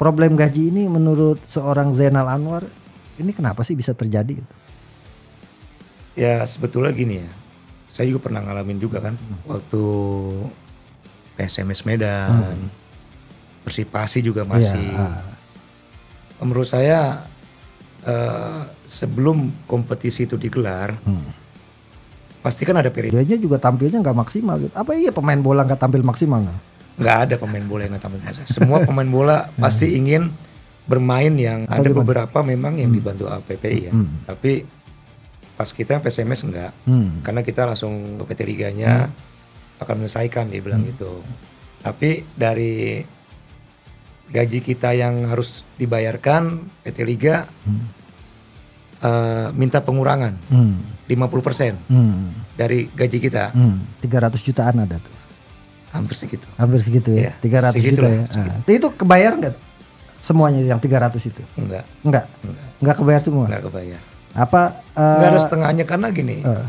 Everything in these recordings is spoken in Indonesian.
problem gaji ini menurut seorang Zainal Anwar ini kenapa sih bisa terjadi? Ya sebetulnya gini ya, saya juga pernah ngalamin juga kan hmm. waktu PSMS Medan, hmm. Persipasi juga masih. Ya. Ah. Menurut saya uh, sebelum kompetisi itu digelar, hmm. pasti kan ada periode. juga tampilnya nggak maksimal. Gitu. Apa iya pemain bola nggak tampil maksimal? Nah? nggak ada pemain bola yang nggak tamat Semua pemain bola hmm. pasti ingin bermain yang ada gimana? beberapa memang yang hmm. dibantu APPI ya. Hmm. Tapi pas kita PSMS enggak. Hmm. Karena kita langsung ke PT Liganya hmm. akan menyelesaikan dia bilang hmm. gitu. Tapi dari gaji kita yang harus dibayarkan PT Liga hmm. uh, minta pengurangan. Hmm. 50% hmm. dari gaji kita. Hmm. 300 jutaan ada tuh. Hampir segitu. Hampir segitu ya. Iya. Tiga ratus juta ya. Nah, itu kebayar nggak semuanya yang 300 itu? Enggak. Enggak. Enggak, kebayar semua. Enggak kebayar. Apa uh, enggak ada eh, setengahnya karena gini. Uh, eh.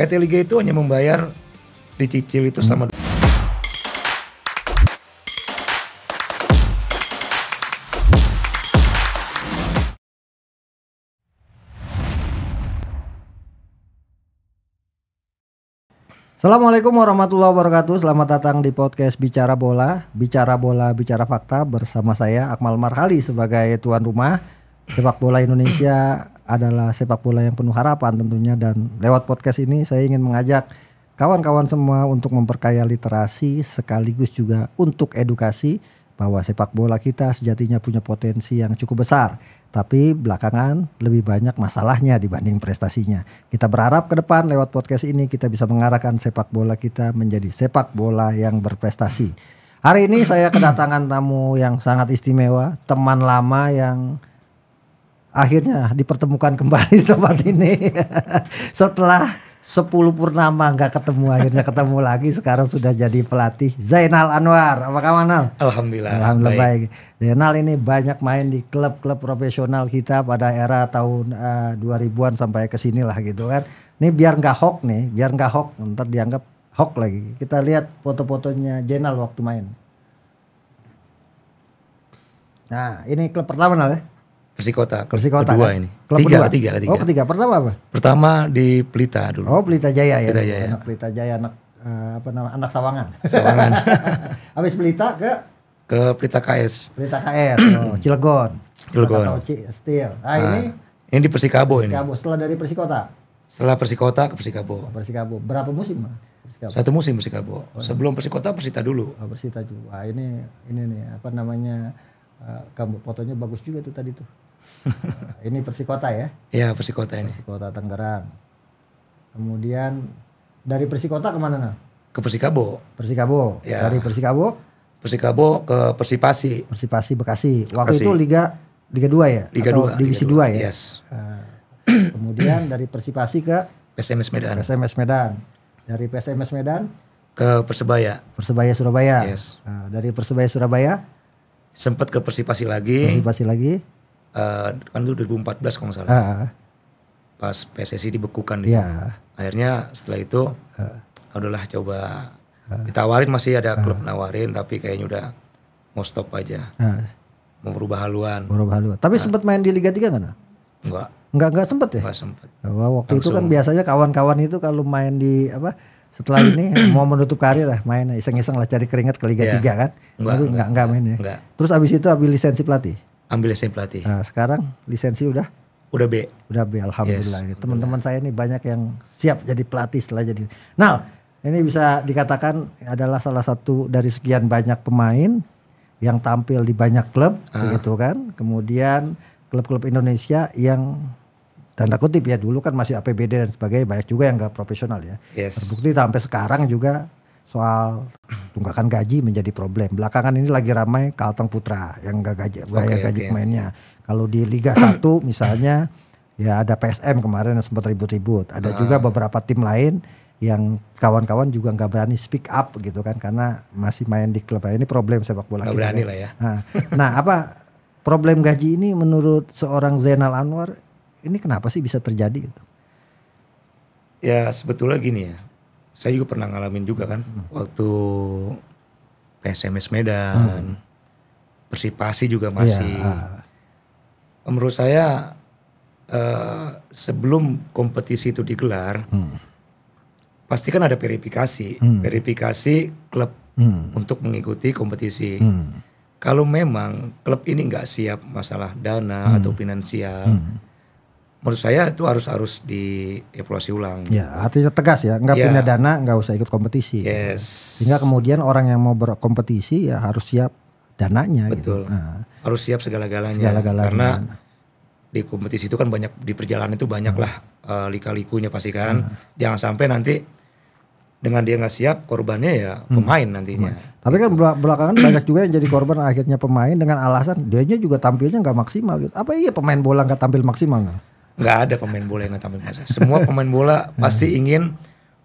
PT Liga itu hanya membayar dicicil itu selama hmm. Assalamualaikum warahmatullahi wabarakatuh. Selamat datang di podcast Bicara Bola, Bicara Bola, Bicara Fakta bersama saya Akmal Marhali sebagai tuan rumah. Sepak bola Indonesia adalah sepak bola yang penuh harapan tentunya dan lewat podcast ini saya ingin mengajak kawan-kawan semua untuk memperkaya literasi sekaligus juga untuk edukasi bahwa sepak bola kita sejatinya punya potensi yang cukup besar tapi belakangan lebih banyak masalahnya dibanding prestasinya. Kita berharap ke depan lewat podcast ini kita bisa mengarahkan sepak bola kita menjadi sepak bola yang berprestasi. Hari ini saya kedatangan tamu yang sangat istimewa, teman lama yang akhirnya dipertemukan kembali di tempat ini setelah Sepuluh purnama nggak ketemu akhirnya ketemu lagi sekarang sudah jadi pelatih Zainal Anwar apa kabar Nal? Alhamdulillah Alhamdulillah baik. baik Zainal ini banyak main di klub-klub profesional kita pada era tahun uh, eh, 2000-an sampai ke lah gitu kan ini biar nggak hoax nih biar nggak hoax ntar dianggap hoax lagi kita lihat foto-fotonya Zainal waktu main nah ini klub pertama Nal ya Persikota. Persikota. Kedua kan? ini. Klub tiga, kedua. Tiga, ketiga. Oh, ketiga. Pertama apa? Pertama di Pelita dulu. Oh, Pelita Jaya ya. Pelita Jaya. Anak Pelita Jaya anak uh, apa nama? Anak Sawangan. Sawangan. Habis Pelita ke ke Pelita KS. Pelita KS. Oh, Cilegon. Cilegon. Atau Steel. Ah, ah, ini ini di Persikabo, Persikabo ini. Persikabo setelah dari Persikota. Setelah Persikota ke Persikabo. Oh, Persikabo. Berapa musim? Persikabo. Satu musim Persikabo. Oh, iya. Sebelum Persikota Persita dulu. Oh, Persita juga. Ah, ini ini nih apa namanya? Uh, kamu fotonya bagus juga tuh tadi tuh ini Persikota ya? Iya Persikota ini. Persikota Tangerang. Kemudian dari Persikota kemana nah? Ke Persikabo. Persikabo. Ya. Dari Persikabo? Persikabo ke Persipasi. Persipasi Bekasi. Waktu Bekasi. itu Liga Liga 2 ya? Liga dua. 2. Divisi Liga 2, ya? Yes. Nah, kemudian dari Persipasi ke PSMS Medan. PSMS Medan. Dari PSMS Medan ke Persebaya. Persebaya Surabaya. Yes. Nah, dari Persebaya Surabaya sempat ke Persipasi lagi. Persipasi lagi uh, kan dulu 2014 kalau nggak salah. Uh. Pas PSSI dibekukan gitu. Yeah. Iya. Akhirnya setelah itu uh. udahlah coba uh. ditawarin masih ada klub nawarin tapi kayaknya udah mau stop aja. Uh. Mau berubah haluan. Berubah haluan. Tapi uh. sempat main di Liga 3 kan? Enggak. Enggak enggak sempet ya? Enggak sempet. Wah, waktu Langsung. itu kan biasanya kawan-kawan itu kalau main di apa setelah ini mau menutup karir lah main iseng-iseng lah cari keringat ke Liga yeah. 3 kan. Enggak, Tapi enggak enggak, enggak main ya. Enggak. Terus abis itu ambil lisensi pelatih. Ambil lisensi pelatih. Nah, sekarang lisensi udah? Udah B. Udah B, alhamdulillah. Yes, gitu. Teman-teman saya ini banyak yang siap jadi pelatih setelah jadi. Nah, ini bisa dikatakan adalah salah satu dari sekian banyak pemain yang tampil di banyak klub, ah. gitu kan. Kemudian klub-klub Indonesia yang tanda kutip ya dulu kan masih APBD dan sebagainya banyak juga yang nggak profesional ya. Yes. Terbukti sampai sekarang juga soal tunggakan gaji menjadi problem. Belakangan ini lagi ramai Kalteng Putra yang gak gaji bayar gaji okay. pemainnya. Kalau di Liga 1 misalnya ya ada PSM kemarin yang sempat ribut-ribut. Ada uh. juga beberapa tim lain yang kawan-kawan juga nggak berani speak up gitu kan karena masih main di klub. Ini problem sepak bola. Gak berani kan. lah ya. Nah, nah apa problem gaji ini menurut seorang Zainal Anwar ini kenapa sih bisa terjadi? Gitu? Ya sebetulnya gini ya saya juga pernah ngalamin juga kan hmm. waktu PSMS Medan, hmm. Persipasi juga masih. Ya. Menurut saya uh, sebelum kompetisi itu digelar, hmm. pasti kan ada verifikasi, hmm. verifikasi klub hmm. untuk mengikuti kompetisi. Hmm. Kalau memang klub ini nggak siap masalah dana hmm. atau finansial. Hmm menurut saya itu harus harus dievaluasi ulang. Ya, artinya tegas ya, nggak ya. punya dana nggak usah ikut kompetisi. Yes. Sehingga kemudian orang yang mau berkompetisi ya harus siap dananya. Gitu. Betul. Gitu. Nah, harus siap segala-galanya. Segala-galanya. Karena di kompetisi itu kan banyak di perjalanan itu banyak hmm. lah uh, eh, lika-likunya pasti kan. Hmm. Jangan sampai nanti dengan dia nggak siap korbannya ya hmm. pemain hmm. nantinya. Hmm. Tapi kan gitu. belakangan banyak juga yang jadi korban akhirnya pemain dengan alasan dianya juga tampilnya nggak maksimal gitu. Apa iya pemain bola nggak tampil maksimal? nggak ada pemain bola yang nggak tampil biasa. Semua pemain bola hmm. pasti ingin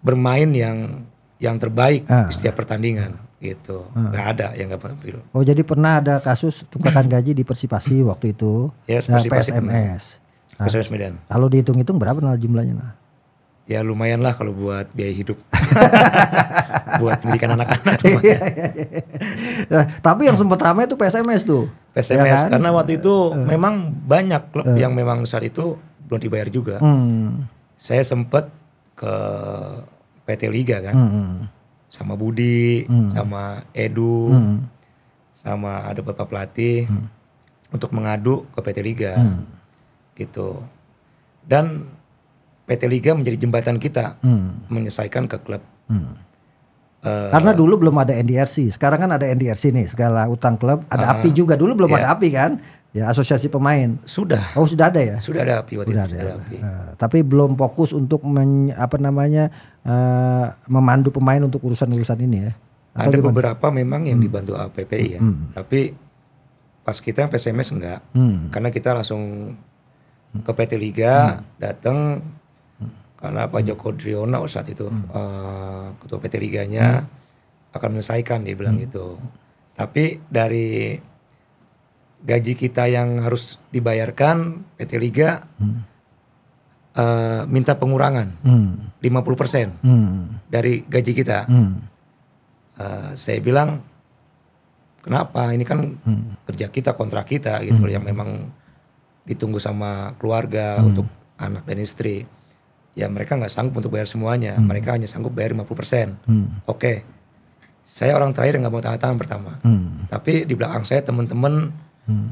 bermain yang yang terbaik ah. di setiap pertandingan gitu. Ah. nggak ada yang nggak tampil. Oh jadi pernah ada kasus tunggakan gaji di Persipasi waktu itu yes, eh, Persipasi PSMS. Nah, PSMS Medan. Kalau dihitung-hitung berapa nah jumlahnya nah? Ya lumayan lah kalau buat biaya hidup, buat pendidikan anak-anak. Iya, iya, iya. nah, Tapi yang sempat ramai itu PSMS tuh. PSMS ya kan? karena waktu itu uh, memang banyak klub uh, yang memang saat itu belum dibayar juga. Hmm. Saya sempat ke PT Liga kan. Hmm, hmm. Sama Budi, hmm. sama Edu, hmm. sama ada beberapa pelatih hmm. untuk mengadu ke PT Liga. Hmm. Gitu. Dan PT Liga menjadi jembatan kita hmm. menyelesaikan ke klub. Hmm Eh, karena dulu belum ada NDRC, sekarang kan ada NDRC nih segala utang klub. Ada uh, API juga dulu belum yeah. ada iya. API kan? Ya asosiasi pemain. Sudah. Oh sudah ada ya? Sudah ada API waktu sudah itu. Ada, ada ya. API. Uh, tapi belum fokus untuk men, apa namanya uh, memandu pemain untuk urusan-urusan ini ya? Atau ada gimana? beberapa memang yang hmm. dibantu APPI ya, hmm. tapi pas kita PSMS enggak, hmm. karena kita langsung ke PT Liga hmm. datang karena Pak Joko Driono saat itu hmm. uh, ketua PT Liganya hmm. akan menyelesaikan dia bilang hmm. gitu. Tapi dari gaji kita yang harus dibayarkan PT Liga hmm. uh, minta pengurangan hmm. 50% hmm. dari gaji kita. Hmm. Uh, saya bilang kenapa? Ini kan hmm. kerja kita, kontrak kita gitu hmm. yang memang ditunggu sama keluarga hmm. untuk anak dan istri ya mereka nggak sanggup untuk bayar semuanya. Hmm. Mereka hanya sanggup bayar 50%. Hmm. Oke. Okay. Saya orang terakhir yang nggak mau tanda tangan pertama. Hmm. Tapi di belakang saya teman-teman hmm.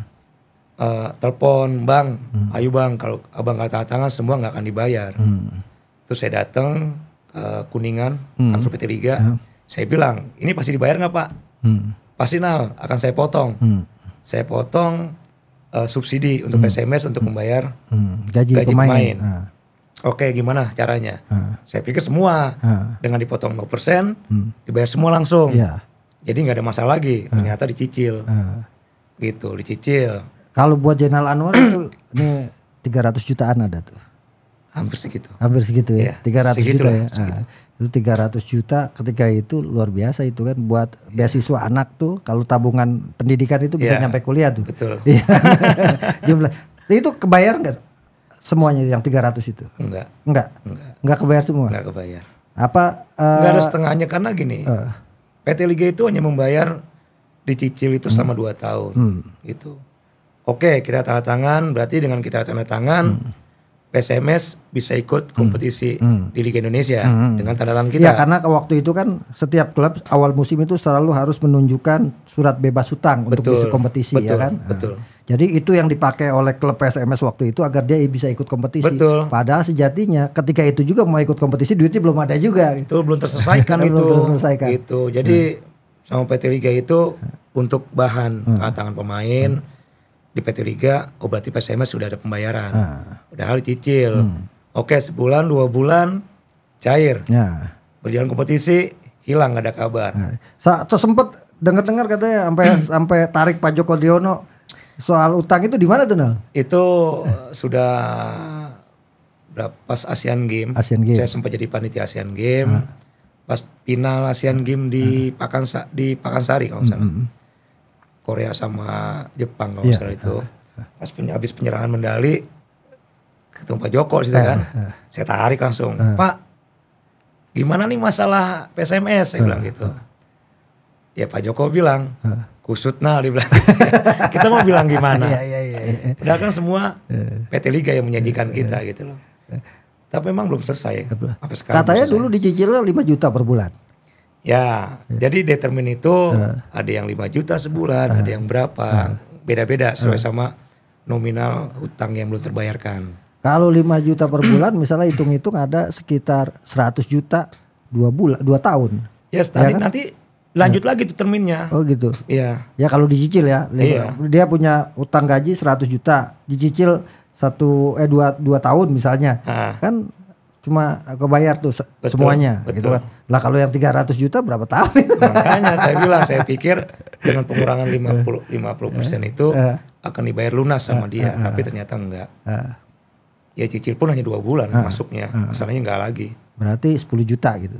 uh, telepon, "Bang, hmm. ayo Bang, kalau Abang nggak tangan tangan semua nggak akan dibayar." Hmm. Terus saya datang uh, Kuningan, hmm. kantor PT Liga. Yeah. Hmm. Saya bilang, "Ini pasti dibayar nggak, Pak?" Hmm. Pasti nal, akan saya potong. Hmm. Saya potong uh, subsidi untuk hmm. SMS untuk hmm. membayar hmm. gaji, gaji pemain. pemain. Nah Oke, gimana caranya? Uh. Saya pikir semua uh. dengan dipotong 0% hmm. dibayar semua langsung. Yeah. Jadi nggak ada masalah lagi. Uh. Ternyata dicicil, uh. gitu, dicicil. Kalau buat Jenderal Anwar itu ini 300 jutaan ada tuh. Hampir segitu. Hampir segitu ya. Iya, tiga yeah. 300 segitu juta lah, ya. Segitu. Uh. Itu 300 juta ketika itu luar biasa itu kan buat yeah. beasiswa anak tuh kalau tabungan pendidikan itu bisa yeah. nyampe kuliah tuh. Betul. Iya. Jumlah itu kebayar nggak semuanya yang 300 itu? Enggak. Enggak. Enggak, enggak kebayar semua. Enggak kebayar. Apa uh, Enggak ada setengahnya karena gini. Uh, eh. PT Liga itu hanya membayar dicicil itu selama 2 hmm. tahun. Hmm. Itu. Oke, kita tanda tangan, berarti dengan kita tanda tangan hmm PSMS bisa ikut hmm. kompetisi hmm. Hmm. di Liga Indonesia hmm. dengan tanda tangan kita. Ya karena waktu itu kan setiap klub awal musim itu selalu harus menunjukkan surat bebas hutang betul. untuk bisa kompetisi ya betul, ya kan. Nah, betul. Nah, jadi itu yang dipakai oleh klub PSMS waktu itu agar dia bisa ikut kompetisi. Betul. Padahal sejatinya ketika itu juga mau ikut kompetisi duitnya belum ada juga. Itu belum terselesaikan itu. Belum terselesaikan. Itu Jadi hmm. sama PT Liga itu untuk bahan hmm. Ah, tangan pemain. Hmm di PT Liga oh berarti sudah ada pembayaran ah. hal cicil hmm. oke sebulan dua bulan cair ya. berjalan kompetisi hilang gak ada kabar nah. Sa sempet dengar-dengar katanya sampai sampai tarik Pak Joko Diono soal utang itu di mana tuh Nal? Itu eh, sudah pas Asian Game. Asian Game. Saya sempat jadi panitia Asian Game. Ah. Pas final Asian Game di ah. Pakansa di Pakansari kalau nggak salah. Korea sama Jepang kalau yeah. Iya. itu. Pas punya habis penyerahan medali ketemu Pak Joko uh, kan. Eh. Saya tarik langsung, eh. "Pak, gimana nih masalah PSMS?" Saya bilang gitu. Ya Pak Joko bilang, "Kusut nah," dia bilang. kita mau bilang gimana? Iya, iya, Padahal kan semua PT Liga yang menyajikan kita gitu loh. Tapi memang belum selesai. Apa? sekarang Katanya selesai. dulu dicicilnya 5 juta per bulan. Ya, ya. jadi determin itu uh. ada yang 5 juta sebulan, uh. ada yang berapa. Beda-beda sesuai sama nominal hutang yang belum terbayarkan. Kalau 5 juta per bulan misalnya hitung-hitung ada sekitar 100 juta dua bulan, dua tahun. Yes, ya, nanti, kan? nanti lanjut nah. lagi tuh terminnya. Oh gitu. Iya. Ya kalau dicicil ya. Iya. Dia punya utang gaji 100 juta, dicicil satu eh dua dua tahun misalnya. Ah. Kan cuma kebayar tuh betul, semuanya gitu betul. gitu kan. Lah kalau yang 300 juta berapa tahun? Makanya saya bilang saya pikir dengan pengurangan 50 50% eh, eh. itu akan dibayar lunas sama eh, dia, tapi ternyata enggak. Ya cicil pun hanya dua bulan masuknya, masalahnya enggak lagi. Berarti 10 juta gitu.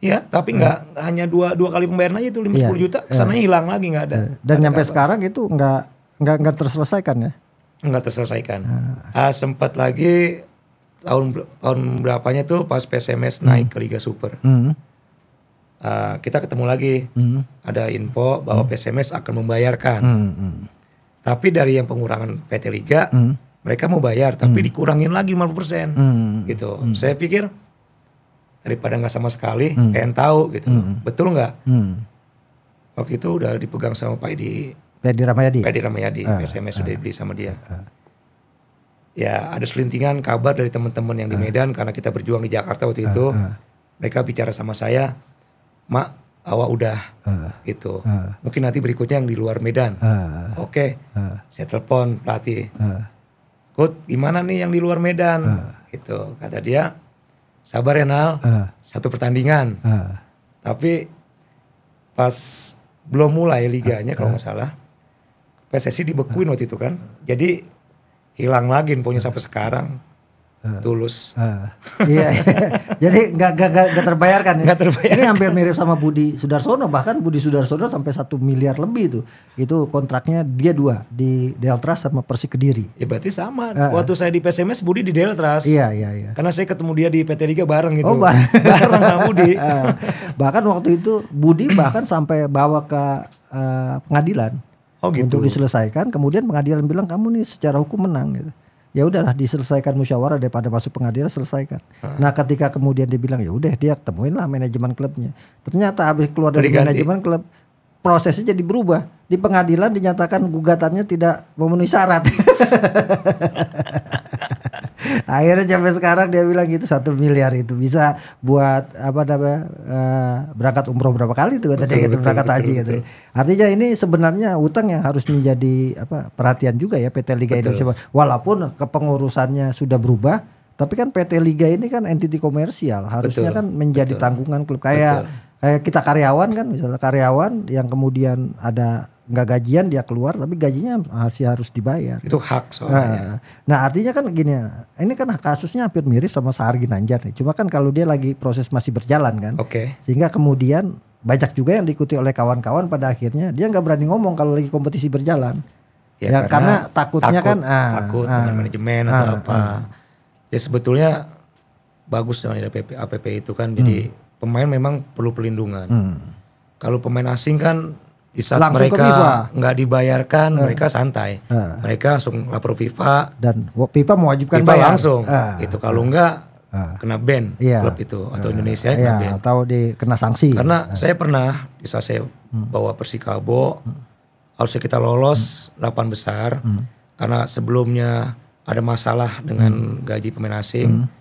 Ya, tapi nggak hanya dua dua kali pembayaran aja itu lima puluh iya, juta, kesananya hilang lagi enggak ada. Dan sampai sekarang itu enggak enggak enggak terselesaikan ya? Enggak terselesaikan. Ah, sempat lagi tahun tahun berapanya tuh pas PSMS hmm. naik ke Liga Super. Hmm. Uh, kita ketemu lagi, hmm. ada info bahwa hmm. PSMS akan membayarkan. Hmm, hmm. Tapi dari yang pengurangan PT Liga, hmm. mereka mau bayar tapi hmm. dikurangin lagi 50 persen, hmm. hmm gitu. Hmm. Saya pikir daripada nggak sama sekali, hmm. pengen tahu gitu, hmm. betul nggak? Hmm. Waktu itu udah dipegang sama Pak Edi. Pedi Ramayadi. Edi Ramayadi, uh, PSMS uh, sudah dibeli sama dia. Uh ya ada selintingan kabar dari teman-teman yang di ah. Medan karena kita berjuang di Jakarta waktu itu. Ah, ah. Mereka bicara sama saya, "Mak, awak udah." Gitu. Mungkin nanti berikutnya yang di luar Medan. Oke. Okay. Saya telepon pelatih. "Coach, gimana nih yang di luar Medan?" Gitu. Kata dia, "Sabar ya, Nal. Satu pertandingan." Tapi pas belum mulai liganya kalau nggak salah, PSSI dibekuin waktu itu kan. Jadi hilang lagi infonya sampai sekarang. Uh, tulus. Uh, iya, iya. jadi nggak gak terbayarkan. Ya? Nggak terbayar. Ini hampir mirip sama Budi Sudarsono. Bahkan Budi Sudarsono sampai satu miliar lebih itu. Itu kontraknya dia dua di Deltras sama Persik Kediri. Ya berarti sama. Uh, Waktu saya di PSMS Budi di Deltras. Iya iya iya. Karena saya ketemu dia di PT Liga bareng gitu. Oh, bareng. bareng sama Budi. Uh, bahkan waktu itu Budi bahkan sampai bawa ke uh, pengadilan oh, gitu. untuk diselesaikan. Kemudian pengadilan bilang kamu nih secara hukum menang gitu. Ya udahlah diselesaikan musyawarah daripada masuk pengadilan selesaikan. Hmm. Nah ketika kemudian dibilang ya udah dia temuinlah manajemen klubnya. Ternyata habis keluar dari Berganti. manajemen klub prosesnya jadi berubah. Di pengadilan dinyatakan gugatannya tidak memenuhi syarat. akhirnya sampai sekarang dia bilang gitu satu miliar itu bisa buat apa namanya uh, berangkat umroh berapa kali tuh tadi gitu berangkat betul, haji gitu. betul. gitu artinya ini sebenarnya utang yang harus menjadi apa perhatian juga ya PT Liga betul. Indonesia walaupun kepengurusannya sudah berubah tapi kan PT Liga ini kan entiti komersial harusnya betul, kan menjadi betul. tanggungan klub kayak betul. kayak kita karyawan kan misalnya karyawan yang kemudian ada nggak gajian dia keluar tapi gajinya masih harus dibayar. Itu hak soalnya. Nah, nah artinya kan gini, ini kan kasusnya hampir mirip sama Sahar Ginanjar nih. Cuma kan kalau dia lagi proses masih berjalan kan. Oke. Okay. Sehingga kemudian banyak juga yang diikuti oleh kawan-kawan pada akhirnya dia nggak berani ngomong kalau lagi kompetisi berjalan. Ya, ya karena, karena takutnya takut, kan ah, takut ah, dengan manajemen ah, atau apa. Ah. Ya sebetulnya bagus dengan APP, APP itu kan jadi hmm. pemain memang perlu pelindungan Hmm. Kalau pemain asing kan di saat langsung mereka nggak dibayarkan uh. mereka santai uh. mereka langsung lapor FIFA dan FIFA mewajibkan FIFA bayar langsung uh. Eh. itu kalau enggak uh. kena ban yeah. klub itu atau uh. Indonesia iya, kena ban atau di kena sanksi karena uh. saya pernah di saat saya hmm. bawa Persikabo hmm. harusnya kita lolos hmm. delapan hmm. besar hmm. karena sebelumnya ada masalah dengan hmm. gaji pemain asing hmm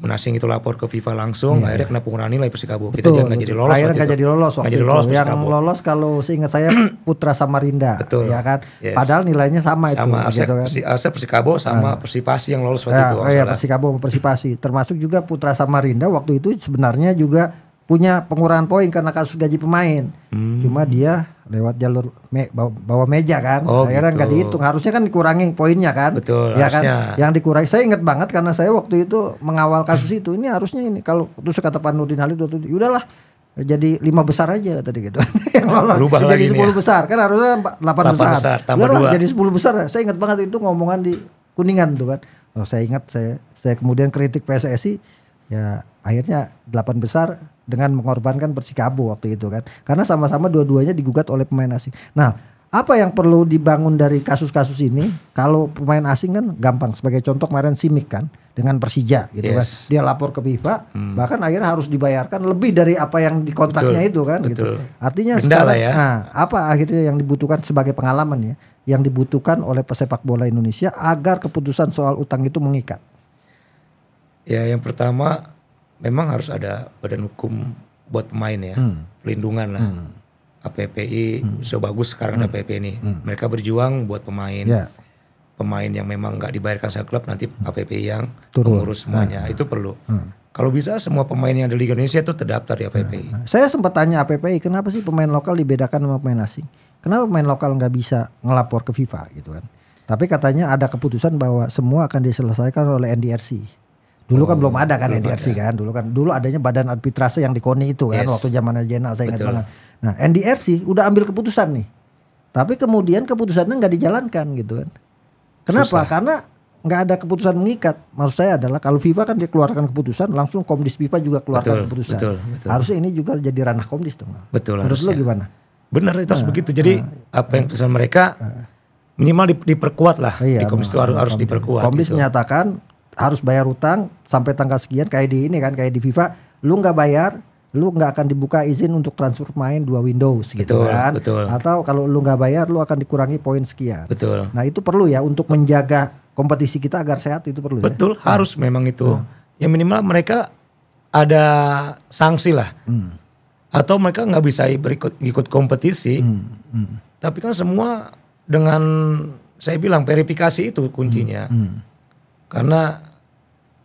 Munasing itu lapor ke FIFA langsung, yeah. akhirnya kena pengurangan nilai Persikabo. kita betul. nggak jadi lolos. Akhirnya nggak jadi lolos. Nggak jadi lolos. Yang lolos kalau seingat saya Putra Samarinda. Betul. Ya kan. Yes. Padahal nilainya sama, sama itu. Sama gitu kan. Persikabo sama nah. Persipasi yang lolos waktu ya, itu. Iya Persikabo sama Persipasi. Termasuk juga Putra Samarinda waktu itu sebenarnya juga punya pengurangan poin karena kasus gaji pemain. Hmm. Cuma dia lewat jalur me, bawa, bawa meja kan. Oh, Akhirnya kan nggak gitu. dihitung. Harusnya kan dikurangi poinnya kan. Betul. Ya kan. Yang dikurangi. Saya ingat banget karena saya waktu itu mengawal kasus itu. Ini harusnya ini kalau terus kata Pak Nurdin Halid itu udahlah jadi lima besar aja tadi gitu. Oh, berubah jadi sepuluh ya. besar kan harusnya kan delapan besar. besar tambah udahlah, jadi sepuluh besar. Saya ingat banget itu ngomongan di Kuningan tuh kan. Oh, saya ingat saya saya kemudian kritik PSSI ya akhirnya delapan besar dengan mengorbankan Persikabo waktu itu kan. Karena sama-sama dua-duanya digugat oleh pemain asing. Nah, apa yang perlu dibangun dari kasus-kasus ini? Kalau pemain asing kan gampang. Sebagai contoh kemarin Simic kan dengan Persija gitu kan. yes. kan. Dia lapor ke FIFA, hmm. bahkan akhirnya harus dibayarkan lebih dari apa yang di itu kan gitu. betul. gitu. Artinya Benda sekarang ya. nah, apa akhirnya yang dibutuhkan sebagai pengalaman ya, yang dibutuhkan oleh pesepak bola Indonesia agar keputusan soal utang itu mengikat. Ya, yang pertama memang harus ada badan hukum buat pemain ya, hmm. pelindungan lah. Hmm. APPI hmm. sebagus bagus sekarang hmm. ada APPI ini. Hmm. Mereka berjuang buat pemain. Yeah. Pemain yang memang nggak dibayarkan sama klub nanti hmm. APPI yang Turun. mengurus semuanya. Hmm. Itu perlu. Hmm. Kalau bisa semua pemain yang ada di Liga Indonesia itu terdaftar di APPI. Hmm. hmm. Saya sempat tanya APPI kenapa sih pemain lokal dibedakan sama pemain asing? Kenapa pemain lokal nggak bisa ngelapor ke FIFA gitu kan? Tapi katanya ada keputusan bahwa semua akan diselesaikan oleh NDRC. Dulu kan oh, kan belum ada kan belum NDRC ada. kan. Dulu kan dulu adanya badan arbitrase yang di KONI itu kan waktu zaman Jenal saya ingat banget. Nah, NDRC udah ambil keputusan nih. Tapi kemudian keputusannya nggak dijalankan gitu kan. Kenapa? Susah. Karena nggak ada keputusan mengikat. Maksud saya adalah kalau FIFA kan dia keluarkan keputusan, langsung Komdis FIFA juga keluarkan betul, keputusan. Betul, betul. Harusnya ini juga jadi ranah Komdis dong. Betul. harusnya lo gimana? Benar itu nah, begitu. Jadi nah, apa yang nah. keputusan mereka nah, minimal diperkuat lah. Iya, di Komdis itu nah, harus, harus diperkuat. Komdis gitu. menyatakan harus bayar utang sampai tanggal sekian kayak di ini kan kayak di FIFA lu nggak bayar lu nggak akan dibuka izin untuk transfer main dua Windows gitu kan betul. atau kalau lu nggak bayar lu akan dikurangi poin sekian betul nah itu perlu ya untuk menjaga kompetisi kita agar sehat itu perlu ya. betul ya? harus nah. memang itu nah. ya minimal mereka ada sanksi lah hmm. atau mereka nggak bisa berikut ikut kompetisi hmm. Hmm. tapi kan semua dengan saya bilang verifikasi itu kuncinya hmm. Hmm karena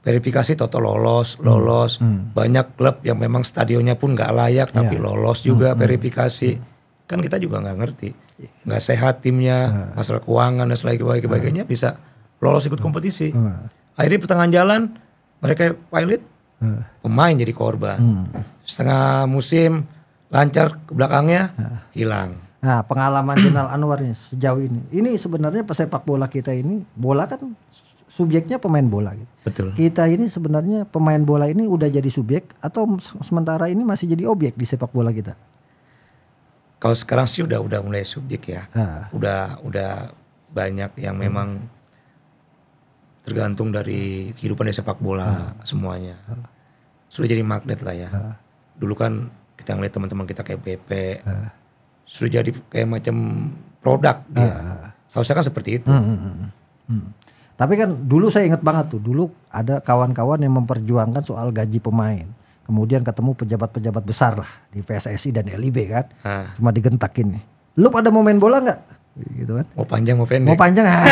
verifikasi total lolos, hmm. lolos. Hmm. Banyak klub yang memang stadionnya pun nggak layak yeah. tapi iya. lolos juga hmm. verifikasi. Hmm. Kan kita juga nggak ngerti, nggak sehat timnya, hmm. masalah keuangan dan sebagainya hmm. bisa lolos ikut hmm. kompetisi. Hmm. Akhirnya pertengahan jalan mereka pilot hmm. pemain jadi korban. Hmm. Setengah musim lancar ke belakangnya hmm. hilang. Nah, pengalaman Jenal Anwar sejauh ini. Ini sebenarnya pesepak bola kita ini, bola kan subjeknya pemain bola gitu. Betul. Kita ini sebenarnya pemain bola ini udah jadi subjek atau sementara ini masih jadi objek di sepak bola kita? Kalau sekarang sih udah udah mulai subjek ya. Ha. Udah udah banyak yang hmm. memang tergantung dari kehidupan di sepak bola ha. semuanya. Ha. Sudah jadi magnet lah ya. Ha. Dulu kan kita ngeliat teman-teman kita kayak BP. Sudah jadi kayak macam produk ya. Seharusnya kan seperti itu. Hmm. Hmm. hmm, hmm. Tapi kan dulu saya ingat banget tuh, dulu ada kawan-kawan yang memperjuangkan soal gaji pemain. Kemudian ketemu pejabat-pejabat besar lah di PSSI dan LIB kan. Ha. Ah. Cuma digentakin nih. Lu pada mau main bola nggak? Gitu kan. Mau panjang mau pendek. Mau panjang. Ah.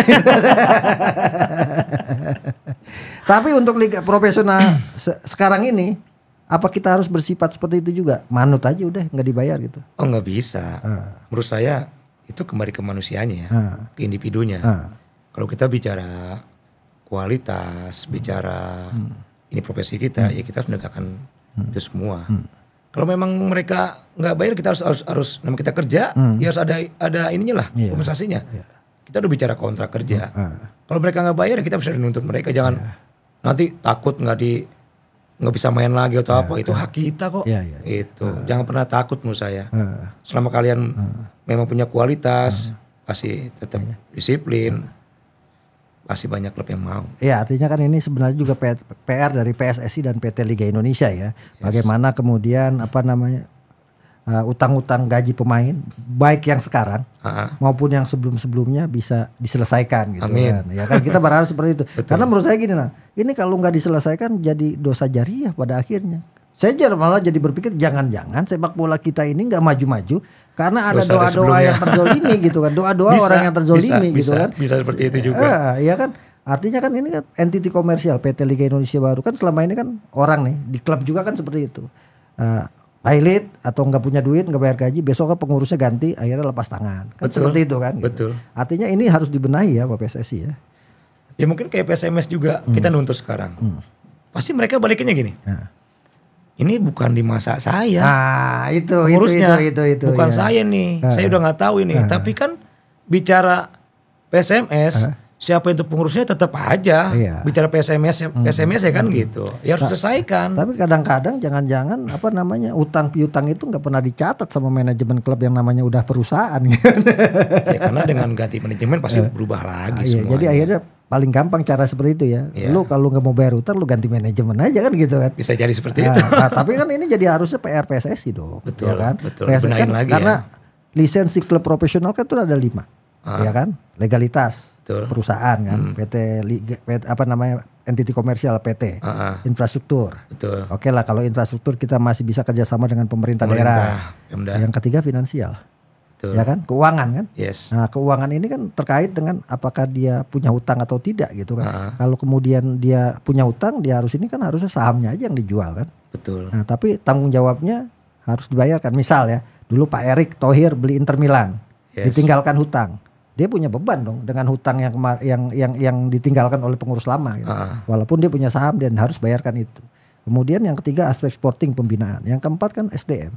Tapi untuk liga profesional se sekarang ini apa kita harus bersifat seperti itu juga? Manut aja udah nggak dibayar gitu. Oh nggak bisa. Ha. Ah. Menurut saya itu kembali ke manusianya, ha. Ya, ke individunya. Ha kalau kita bicara kualitas, bicara hmm. ini profesi kita, hmm. ya kita harus menegakkan hmm. itu semua. Hmm. Kalau memang mereka nggak bayar, kita harus harus harus namanya kita kerja, hmm. ya harus ada ada ininya lah yeah. kompensasinya. Yeah. Kita udah bicara kontrak kerja. Hmm. Ah. Kalau mereka nggak bayar, ya kita bisa menuntut mereka jangan yeah. nanti takut nggak di nggak bisa main lagi atau yeah. apa itu hak kita kok. Yeah, yeah, iya. Itu uh. jangan pernah takut menurut saya. Uh. Selama kalian uh. memang punya kualitas, uh. kasih tetap iya. disiplin. Uh pasti banyak klub yang mau. Ya artinya kan ini sebenarnya juga PR dari PSSI dan PT Liga Indonesia ya. Yes. Bagaimana kemudian apa namanya utang eh, utang-utang gaji pemain baik yang sekarang uh-huh. maupun yang sebelum-sebelumnya bisa diselesaikan gitu Amin. kan. Ya kan kita berharap seperti itu. Betul. Karena menurut saya gini nah, ini kalau nggak diselesaikan jadi dosa jariah pada akhirnya. Saya malah jadi berpikir jangan-jangan sepak bola kita ini nggak maju-maju karena ada doa-doa yang terzolimi gitu kan doa-doa orang yang terzolimi bisa, gitu bisa, kan bisa seperti itu juga ah, ya kan artinya kan ini kan entiti komersial PT Liga Indonesia baru kan selama ini kan orang nih di klub juga kan seperti itu uh, pilot atau nggak punya duit nggak bayar gaji besok kan pengurusnya ganti akhirnya lepas tangan kan betul, seperti itu kan gitu. betul artinya ini harus dibenahi ya Pak PSSI ya ya mungkin kayak PSMS juga hmm. kita nuntut sekarang hmm. pasti mereka balikinnya gini nah ini bukan di masa saya. Ah, itu Pengurusnya, itu itu itu itu. Bukan ya. saya nih. Uh, saya udah nggak tahu ini. Uh, Tapi kan bicara PSMS uh, ah. siapa itu pengurusnya tetap aja iya. bicara PSMS hmm. s ya kan hmm. gitu. Ya harus nah, selesaikan. Tapi kadang-kadang jangan-jangan apa namanya utang piutang itu nggak pernah dicatat sama manajemen klub yang namanya udah perusahaan. ya karena dengan ganti manajemen pasti eh. berubah lagi ah, iya, Jadi akhirnya paling gampang cara seperti itu ya. Yeah. Lu kalau nggak mau bayar utang lu ganti manajemen aja kan gitu kan. Bisa jadi seperti nah, itu. Nah, tapi kan ini jadi harusnya PR PSSI dong. Ya betul ya kan. Betul. PSSI kan lagi ya. karena ya. lisensi klub profesional kan itu ada lima. Ah. Ya kan? Legalitas. Betul. Perusahaan kan, hmm. PT, Liga, PT apa namanya? entiti komersial PT, ah, ah. infrastruktur. Betul. Oke okay lah kalau infrastruktur kita masih bisa kerjasama dengan pemerintah, pemerintah daerah. Ya Yang ketiga finansial. Betul. ya kan keuangan kan yes. nah keuangan ini kan terkait dengan apakah dia punya hutang atau tidak gitu kan uh -huh. kalau kemudian dia punya hutang dia harus ini kan harusnya sahamnya aja yang dijual kan betul nah tapi tanggung jawabnya harus dibayarkan misal ya dulu Pak Erik Tohir beli Inter Milan yes. ditinggalkan hutang dia punya beban dong dengan hutang yang kemar yang yang yang ditinggalkan oleh pengurus lama gitu. Uh. Walaupun dia punya saham dan harus bayarkan itu. Kemudian yang ketiga aspek sporting pembinaan, yang keempat kan SDM.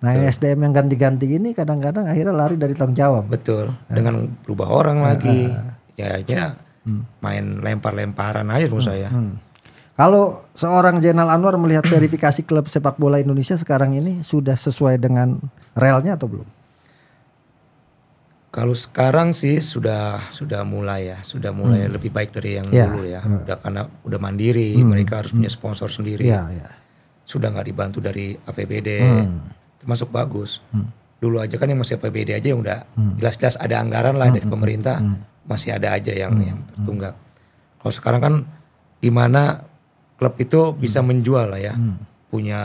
Nah Betul. SDM yang ganti-ganti ini kadang-kadang akhirnya lari dari tanggung jawab. Betul. Nah. Dengan berubah orang nah, lagi, ah. ya, ya, ya hmm. main lempar-lemparan aja menurut hmm. saya. Hmm. Kalau seorang Jenal Anwar melihat verifikasi klub sepak bola Indonesia sekarang ini sudah sesuai dengan relnya atau belum? Kalau sekarang sih sudah sudah mulai ya, sudah mulai hmm. lebih baik dari yang ya. dulu ya. Hmm. Udah karena udah mandiri, hmm. mereka harus punya hmm. sponsor sendiri. Ya, ya. Sudah nggak dibantu dari APBD. Hmm termasuk bagus. Hmm. Dulu aja kan yang masih PBD aja yang udah hmm. jelas-jelas hmm. ada anggaran lah hmm. dari hmm, pemerintah, hmm. masih ada aja yang hmm. yang hmm. tertunggak. Kalau sekarang kan gimana klub itu bisa hmm. menjual lah ya, hmm. punya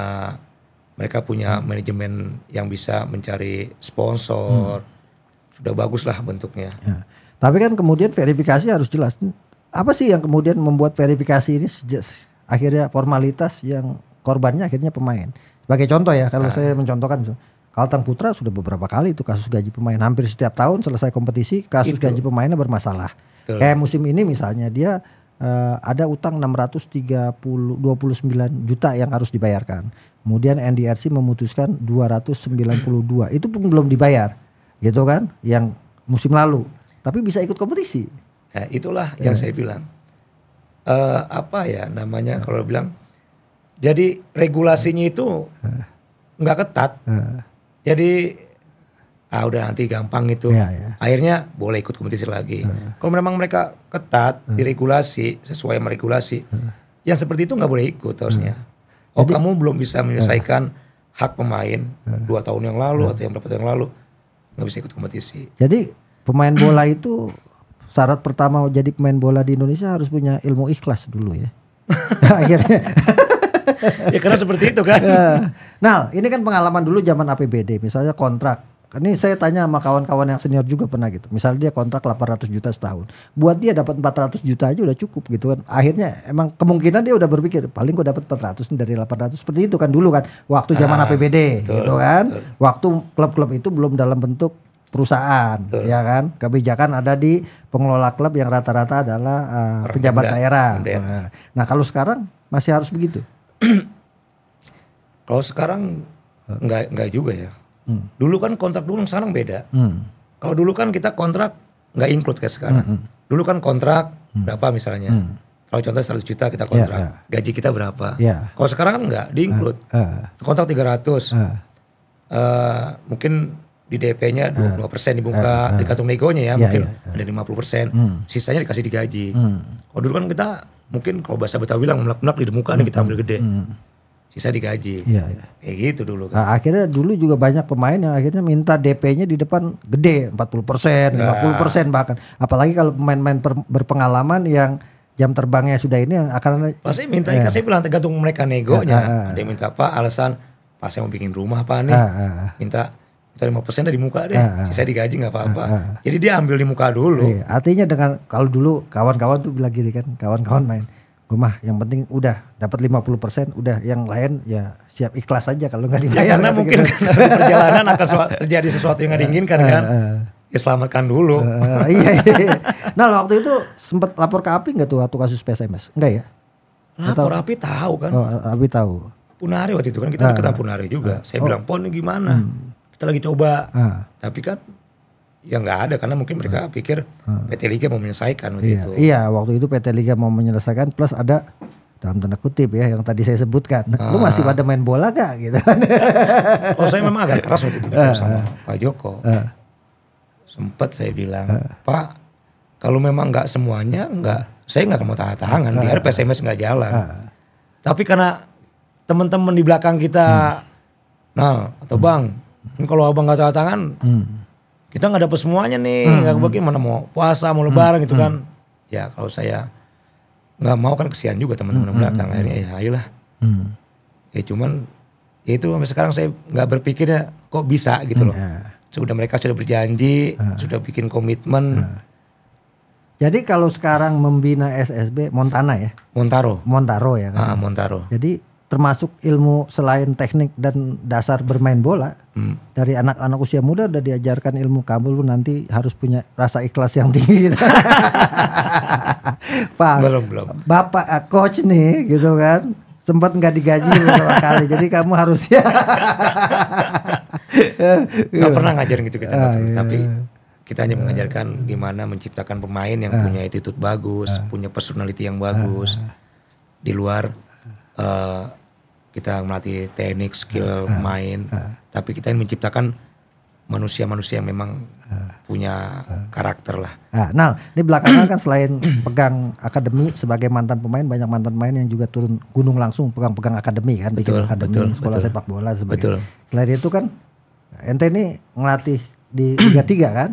mereka punya manajemen yang bisa mencari sponsor, hmm. sudah bagus lah bentuknya. Ya. Tapi kan kemudian verifikasi harus jelas. Apa sih yang kemudian membuat verifikasi ini akhirnya formalitas yang korbannya akhirnya pemain? Sebagai contoh ya, kalau nah. saya mencontohkan Kaltang Putra sudah beberapa kali itu kasus gaji pemain hampir setiap tahun selesai kompetisi kasus itu. gaji pemainnya bermasalah. Betul. Kayak musim ini misalnya dia uh, ada utang 630 29 juta yang harus dibayarkan. Kemudian NDRC memutuskan 292. Itu pun belum dibayar. Gitu kan? Yang musim lalu. Tapi bisa ikut kompetisi. Nah, itulah ya. yang saya bilang. Uh, apa ya namanya kalau bilang jadi regulasinya itu nggak ketat. Jadi ah udah nanti gampang itu. Ya, ya. Akhirnya boleh ikut kompetisi lagi. Ya. Kalau memang mereka ketat diregulasi sesuai sama regulasi, yang seperti itu nggak boleh ikut harusnya. Oh kamu belum bisa menyelesaikan hak pemain dua tahun yang lalu atau yang berapa tahun yang lalu nggak bisa ikut kompetisi. Jadi pemain bola itu syarat pertama jadi pemain bola di Indonesia harus punya ilmu ikhlas dulu ya. Akhirnya ya karena seperti itu kan. Ya. Nah, ini kan pengalaman dulu zaman APBD, misalnya kontrak. Ini saya tanya sama kawan-kawan yang senior juga pernah gitu. Misalnya dia kontrak 800 juta setahun. Buat dia dapat 400 juta aja udah cukup gitu kan. Akhirnya emang kemungkinan dia udah berpikir paling kok dapat 400 dari 800 seperti itu kan dulu kan. Waktu ah, zaman ah, APBD betul, gitu kan. Betul. Waktu klub-klub itu belum dalam bentuk perusahaan, Betul. ya kan? Kebijakan ada di pengelola klub yang rata-rata adalah uh, pejabat daerah. Nah, kalau sekarang masih harus begitu. kalau sekarang nggak nggak juga ya. Hmm. Dulu kan kontrak dulu sekarang beda. Hmm. Kalau dulu kan kita kontrak nggak include kayak sekarang. Hmm. hmm. Dulu kan kontrak hmm. berapa misalnya. Hmm. Kalau contoh 100 juta kita ya, kontrak, yeah, yeah. gaji kita berapa. Yeah. Kalau sekarang kan nggak di include. Uh, uh. Kontrak 300. Uh. Uh, mungkin di DP-nya 22% ah. persen dibuka, uh, uh. tergantung negonya ya, yeah, mungkin yeah, uh. Ya. ada 50%, hmm. sisanya dikasih digaji. Hmm. Kalau dulu kan kita mungkin kalau bahasa Betawi bilang melak-melak di muka nih kita ambil gede. Hmm. Sisa digaji. Iya, ya. Kayak gitu dulu kan. Nah, akhirnya dulu juga banyak pemain yang akhirnya minta DP-nya di depan gede 40%, iya. puluh persen bahkan. Apalagi kalau pemain-pemain berpengalaman yang jam terbangnya sudah ini yang akan pasti minta ya. saya bilang tergantung mereka negonya. Ya, ya, ya. Ada iya. minta apa alasan pas saya mau bikin rumah apa nih. Ya, ya. Minta atau lima persen dari muka deh, ah, ah. saya digaji nggak apa-apa. Ah, Jadi dia ambil di muka dulu. Iya, artinya dengan kalau dulu kawan-kawan tuh bilang gini kan, kawan-kawan main, gue yang penting udah dapat 50 persen, udah yang lain ya siap ikhlas aja kalau nggak ya, dibayar. Ya, karena mungkin gitu. karena perjalanan akan terjadi sesuatu yang nggak diinginkan kan. Ya selamatkan dulu. Iya, iya, iya. Nah waktu itu sempat lapor ke API nggak tuh waktu kasus PSMS? Enggak ya? Lapor Atau? API tahu kan? Oh, API tahu. Punari waktu itu kan kita uh, Punari juga. Saya oh. bilang pon gimana? Hmm kita lagi coba uh. tapi kan ya nggak ada karena mungkin mereka ah. pikir ah. PT Liga mau menyelesaikan waktu iya, itu. Iya, waktu itu PT Liga mau menyelesaikan plus ada dalam tanda kutip ya yang tadi saya sebutkan. Uh. Lu masih pada main bola gak gitu oh, saya memang agak keras waktu itu uh. sama Pak Joko. Uh. Sempat saya bilang, uh. "Pak, kalau memang nggak semuanya nggak saya nggak mau tahan tangan biar biar PSMS nggak jalan." Uh. Tapi karena teman-teman di belakang kita hmm. Nah, atau hmm. Bang, ini kalau abang nggak tanda tangan, hmm. kita nggak dapet semuanya nih, hmm. nggak hmm. kebagian mana mau puasa, mau lebaran hmm. gitu kan. Hmm. Ya kalau saya nggak mau kan kesian juga teman-teman hmm. belakang akhirnya ya ayolah. Hmm. Ya cuman ya itu sampai sekarang saya nggak berpikir ya kok bisa gitu loh. Hmm. Ya. Sudah mereka sudah berjanji, hmm. sudah bikin komitmen. Hmm. Jadi kalau sekarang membina SSB Montana ya? Montaro. Montaro ya kan? Ah, Montaro. Jadi termasuk ilmu selain teknik dan dasar bermain bola hmm. dari anak-anak usia muda udah diajarkan ilmu kamu lu nanti harus punya rasa ikhlas yang tinggi Pak belum belum bapak uh, coach nih gitu kan sempat nggak digaji beberapa kali jadi kamu harus ya nggak pernah ngajarin gitu kita ah, Iya. tapi kita hanya mengajarkan gimana menciptakan pemain yang uh, punya attitude bagus uh, punya personality yang bagus ah. di luar eh, kita melatih teknik skill uh, main uh, tapi kita ingin menciptakan manusia-manusia yang memang uh, punya uh, karakter lah. Nah, ini di belakangan kan selain pegang akademi sebagai mantan pemain, banyak mantan pemain yang juga turun gunung langsung pegang-pegang akademi kan, betul, bikin akademi betul, sekolah betul. sepak bola sebagai. Betul. Selain itu kan ente ini ngelatih di Liga 3 kan?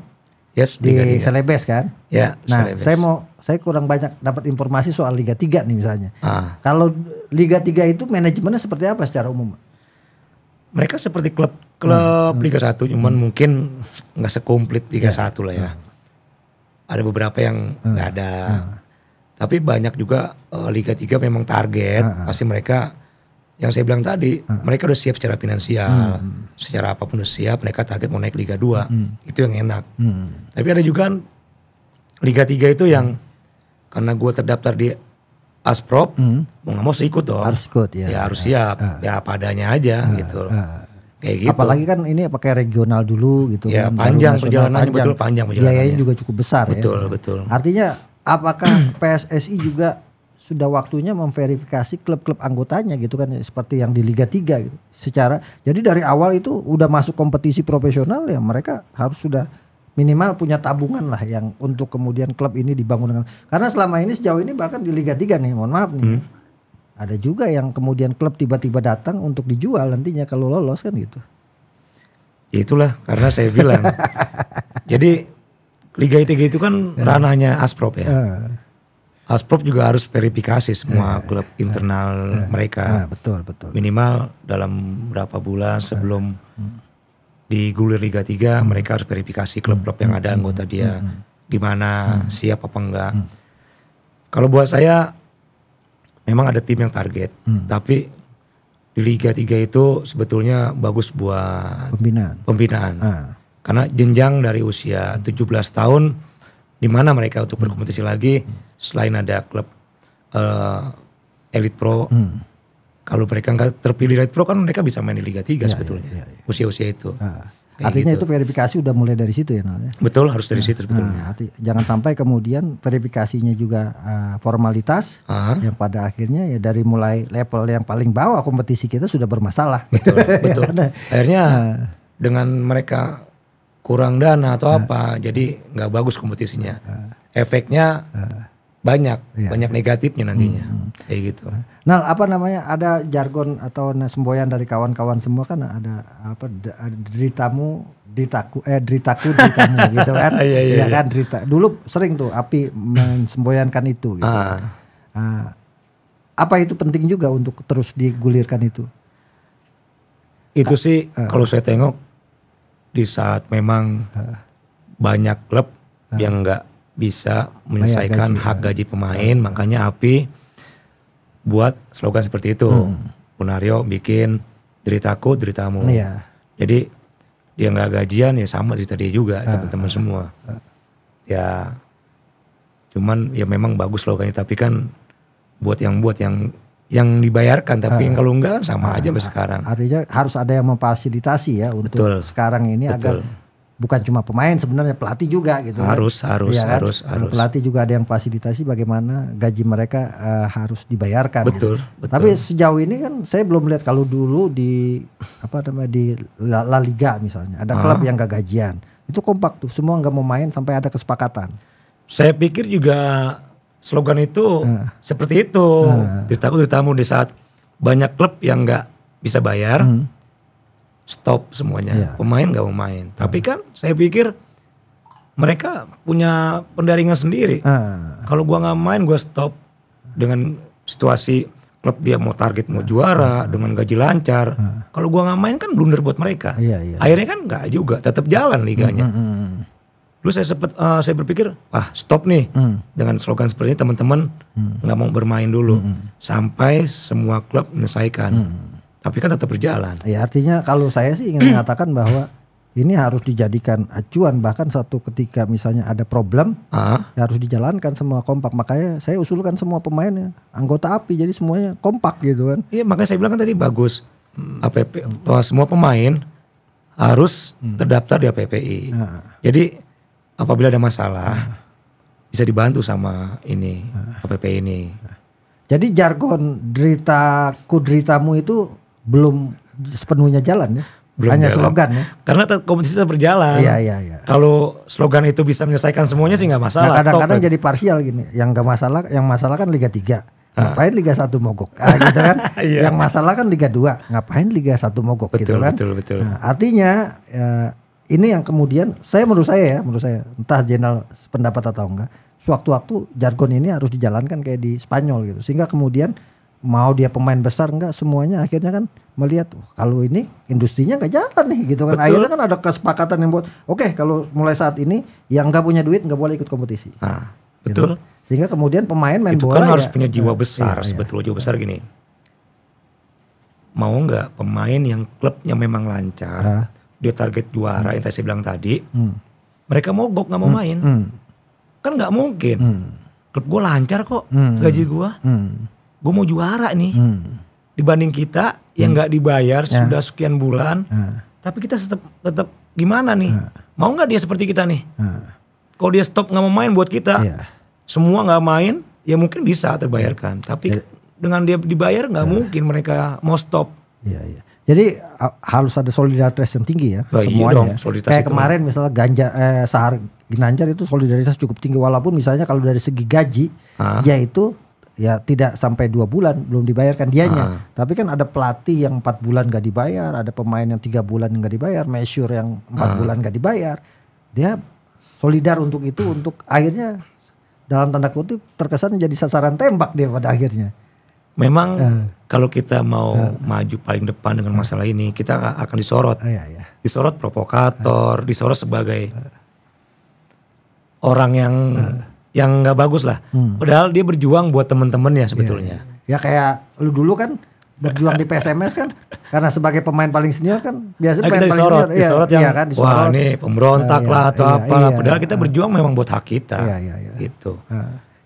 Yes, di Liga Selebes kan? Ya, nah, Selebes. saya mau saya kurang banyak dapat informasi soal Liga 3 nih misalnya. Ah. Kalau Liga 3 itu manajemennya seperti apa secara umum? Mereka seperti klub klub hmm. Liga 1 cuman hmm. mungkin nggak sekomplit Liga ya. 1 lah ya. Hmm. Ada beberapa yang enggak hmm. ada. Hmm. Tapi banyak juga uh, Liga 3 memang target hmm. pasti mereka yang saya bilang tadi, hmm. mereka udah siap secara finansial, hmm. hmm. secara apapun udah siap, mereka target mau naik Liga 2. Hmm. Itu yang enak. Hmm. Tapi ada juga kan, Liga 3 itu yang hmm. karena gue terdaftar di Asprop, hmm. mau nggak mau saya ikut dong. Harus ikut ya. Ya harus siap, ah. ya. ya padanya aja ah, gitu. Uh. Kayak gitu. Apalagi kan ini pakai regional dulu gitu. Ya kan, panjang perjalanannya panjang. betul panjang perjalanannya. Biayanya juga cukup besar betul, ya. Betul, betul. Artinya apakah PSSI juga sudah waktunya memverifikasi klub-klub anggotanya gitu kan seperti yang di Liga 3 gitu. Secara jadi dari awal itu udah masuk kompetisi profesional ya mereka harus sudah minimal punya tabungan lah yang untuk kemudian klub ini dibangun dengan karena selama ini sejauh ini bahkan di Liga 3 nih mohon maaf nih hmm. ada juga yang kemudian klub tiba-tiba datang untuk dijual nantinya kalau lolos kan gitu ya itulah karena saya bilang jadi Liga 3 itu kan ya. ranahnya asprop ya ya. Asprop juga harus verifikasi semua yeah, iya. klub internal yeah, iya. mereka. Yeah, betul, betul. Minimal dalam berapa bulan iya. sebelum hmm. digulir Liga 3 hmm. mereka harus verifikasi klub-klub yang ada hmm. anggota dia hmm. gimana, hmm. siap apa enggak. Kalau buat saya memang ada tim yang target, tapi di Liga 3 itu sebetulnya bagus buat pembinaan. Pembinaan. Ah. Karena jenjang dari usia 17 tahun di mana mereka untuk berkompetisi lagi selain ada klub uh, elite pro hmm. kalau mereka nggak terpilih elite pro kan mereka bisa main di Liga 3 ya, iya, sebetulnya ya, ya, usia-usia itu nah, artinya gitu. itu verifikasi udah mulai dari situ ya Nol ya? betul harus dari nah, situ sebetulnya nah, arti, jangan sampai kemudian verifikasinya juga uh, formalitas uh-huh. yang pada akhirnya ya dari mulai level yang paling bawah kompetisi kita sudah bermasalah betul ya betul akhirnya nah, dengan mereka kurang dana atau ah. apa, jadi ah. nggak bagus kompetisinya. Ah. Efeknya banyak, iya. banyak negatifnya nantinya, hmm. kayak gitu. Nah, apa namanya? Ada jargon atau semboyan dari kawan-kawan semua kan ada apa? Deritamu ditaku eh deritaku deritamu gitu kan iya, ya, ya kan derita dulu sering tuh api mensemboyankan itu gitu. Uh. Uh, apa itu penting juga untuk terus digulirkan itu itu sih uh. kalau saya tengok di saat memang ah. banyak klub ah. yang nggak bisa menyelesaikan ya. hak gaji ah. pemain, makanya Api buat slogan seperti itu. Hmm. Punario bikin deritaku deritamu. Ya. Jadi dia nggak gajian ya sama cerita dia juga teman-teman semua. Ya cuman ya memang bagus slogannya tapi kan buat yang buat yang yang dibayarkan tapi uh, kalau enggak kan sama aja sampai ah. sekarang. Artinya harus ada yang memfasilitasi ya untuk Betul. sekarang ini Betul. agar bukan cuma pemain sebenarnya pelatih juga gitu. Harus kan? harus ya, harus iya kan? harus. Pelatih juga ada yang fasilitasi bagaimana gaji mereka uh, harus dibayarkan. Betul, gitu. betul. Tapi sejauh ini kan saya belum lihat kalau dulu di apa namanya di La, Liga misalnya ada klub ah. yang gak gajian. Itu kompak tuh, semua nggak mau main sampai ada kesepakatan. Saya pikir juga slogan itu uh. seperti itu. Uh. ditamu di saat banyak klub yang nggak bisa bayar, hmm. stop semuanya. Yeah. Pemain nggak mau main. Uh. Tapi kan saya pikir mereka punya pendaringan sendiri. Uh. Kalau gua nggak main, gua stop dengan situasi klub dia mau target mau juara uh. dengan gaji lancar. Uh. Kalau gua nggak main kan blunder buat mereka. Yeah, yeah. Akhirnya kan nggak juga, tetap jalan liganya. Uh. Uh. Lalu saya sempat uh, eh, saya berpikir, wah stop nih hmm. dengan slogan seperti ini teman-teman hmm. nggak hmm. mau bermain dulu hmm. sampai semua klub menyelesaikan. Hmm. Tapi kan tetap berjalan. Ya artinya kalau saya sih ingin mengatakan bahwa ini harus dijadikan acuan bahkan satu ketika misalnya ada problem ah. ya harus dijalankan semua kompak. Makanya saya usulkan semua pemainnya anggota API jadi semuanya kompak gitu kan. Iya makanya saya bilang kan tadi bagus. Hmm. APP semua pemain harus hmm. terdaftar di APPI. Nah. Jadi apabila ada masalah ah. bisa dibantu sama ini KPP ah. ini. Ah. Jadi jargon derita kudritamu itu belum sepenuhnya jalan ya. Belum Hanya jalan. slogan ya. Karena kompetisi tetap berjalan. Iya iya iya. Kalau slogan itu bisa menyelesaikan semuanya sih nggak nah, masalah. Nah, kadang-kadang jadi parsial gini. Yang nggak masalah, yang masalah kan Liga 3. Ngapain Liga 1 mogok? Ah, gitu kan. Iya. Yang masalah kan Liga 2. Ngapain Liga 1 mogok gitu betul, gitu kan. Betul betul. Nah, artinya ya, ini yang kemudian saya menurut saya ya menurut saya entah jenderal pendapat atau enggak sewaktu-waktu jargon ini harus dijalankan kayak di Spanyol gitu sehingga kemudian mau dia pemain besar enggak semuanya akhirnya kan melihat oh, kalau ini industrinya nggak jalan nih gitu kan Betul. akhirnya kan ada kesepakatan yang buat oke okay, kalau mulai saat ini yang nggak punya duit nggak boleh ikut kompetisi nah, gitu. Betul. Sehingga kemudian pemain main itu bola kan ya, harus punya jiwa iya, besar iya, iya, sebetulnya jiwa besar gini. Mau enggak pemain yang klubnya memang lancar, ha? Ah dia target juara hmm. yang saya bilang tadi, hmm. mereka mogok nggak mau hmm. main, hmm. kan nggak mungkin. Hmm. Klub gue lancar kok, hmm. gaji gue, hmm. gue mau juara nih. Hmm. Dibanding kita yang hmm. nggak hmm. dibayar ya. sudah sekian bulan, ya. tapi kita tetap tetap gimana nih? Ya. Mau nggak dia seperti kita nih? Ya. Kalau dia stop nggak mau main buat kita, ya. semua nggak main, ya mungkin bisa terbayarkan. Tapi ya. dengan dia dibayar nggak ya. mungkin mereka mau stop. Iya, iya. Jadi harus ada solidaritas yang tinggi ya nah, iya semuanya. Iya dong, ya. Kayak kemarin misalnya Ganjar eh, Sahar Ginanjar itu solidaritas cukup tinggi walaupun misalnya kalau dari segi gaji ah. itu ya tidak sampai dua bulan belum dibayarkan dianya. Ah. Tapi kan ada pelatih yang empat bulan gak dibayar, ada pemain yang tiga bulan gak dibayar, measure yang empat ah. bulan gak dibayar. Dia solidar untuk itu untuk akhirnya dalam tanda kutip terkesan jadi sasaran tembak dia pada akhirnya memang uh, kalau kita mau uh, maju paling depan dengan masalah ini, kita akan disorot. Uh, iya, iya. Disorot provokator, uh, disorot sebagai uh, orang yang uh, yang nggak bagus lah. Hmm. Padahal dia berjuang buat temen-temennya sebetulnya. Ya, ya kayak lu dulu kan berjuang di PSMS kan karena sebagai pemain paling senior kan biasanya pemain paling disorot, senior iya, disorot ya yang, iya kan, disorot. wah ini pemberontak uh, iya, lah atau iya, apalah iya, padahal kita iya. berjuang memang buat hak kita iya, iya, iya. gitu uh.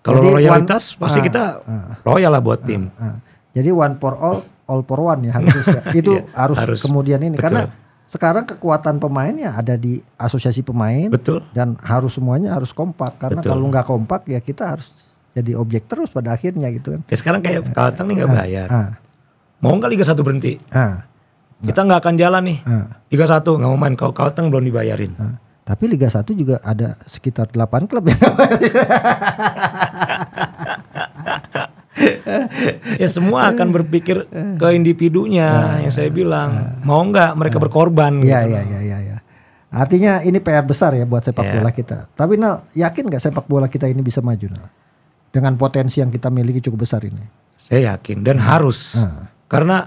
Kalau loyalitas one, pasti uh, kita ah. loyal lah buat uh, tim. Uh, uh. Jadi one for all, all for one ya harus ya. itu yeah, harus, harus kemudian ini betul. karena sekarang kekuatan pemainnya ada di asosiasi pemain betul. dan harus semuanya harus kompak karena betul. kalau nggak kompak ya kita harus jadi objek terus pada akhirnya gitu kan. Ya sekarang kayak Kalteng nih nggak bayar. Uh, uh. Mau nggak Liga satu berhenti? Uh, kita nggak akan jalan nih. Uh. Liga satu nggak mau main kalau Kalteng belum dibayarin. Uh tapi Liga 1 juga ada sekitar 8 klub ya. ya semua akan berpikir ke individunya nah, yang saya nah, bilang nah. mau nggak mereka berkorban ya, gitu. iya iya. ya, ya. Artinya ini PR besar ya buat sepak ya. bola kita. Tapi Nal, yakin nggak sepak bola kita ini bisa maju Nal? Dengan potensi yang kita miliki cukup besar ini. Saya yakin dan hmm. harus. hmm. Karena